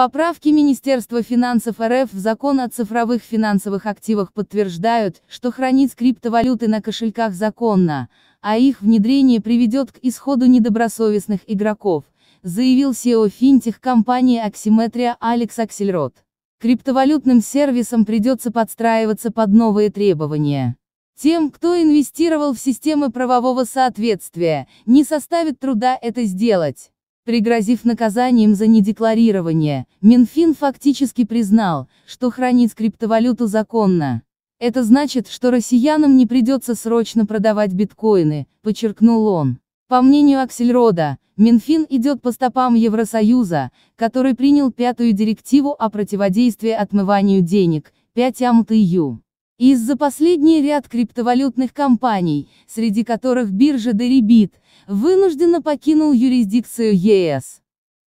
Поправки Министерства финансов РФ в закон о цифровых финансовых активах подтверждают, что хранить криптовалюты на кошельках законно, а их внедрение приведет к исходу недобросовестных игроков, заявил SEO финтех-компании Axymetria Алекс Аксельрод. Криптовалютным сервисам придется подстраиваться под новые требования. Тем, кто инвестировал в системы правового соответствия, не составит труда это сделать. Пригрозив наказанием за недекларирование, Минфин фактически признал, что хранить криптовалюту законно. Это значит, что россиянам не придется срочно продавать биткоины, подчеркнул он. По мнению Аксельрода, Минфин идет по стопам Евросоюза, который принял пятую директиву о противодействии отмыванию денег, 5 АМТЮ. Из-за последний ряд криптовалютных компаний, среди которых биржа Deribit, вынужденно покинул юрисдикцию ЕС.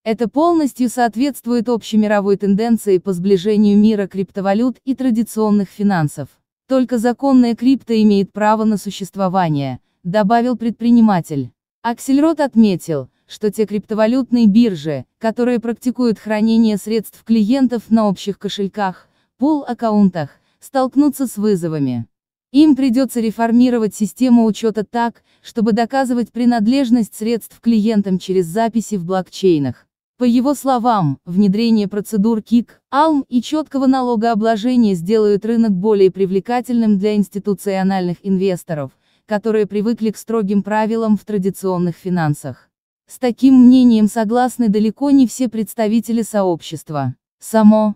Это полностью соответствует общемировой тенденции по сближению мира криптовалют и традиционных финансов. Только законная крипто имеет право на существование, добавил предприниматель. Аксельрод отметил, что те криптовалютные биржи, которые практикуют хранение средств клиентов на общих кошельках, пул-аккаунтах, столкнутся с вызовами. Им придется реформировать систему учета так, чтобы доказывать принадлежность средств клиентам через записи в блокчейнах. По его словам, внедрение процедур кик, алм и четкого налогообложения сделают рынок более привлекательным для институциональных инвесторов, которые привыкли к строгим правилам в традиционных финансах. С таким мнением согласны далеко не все представители сообщества. Само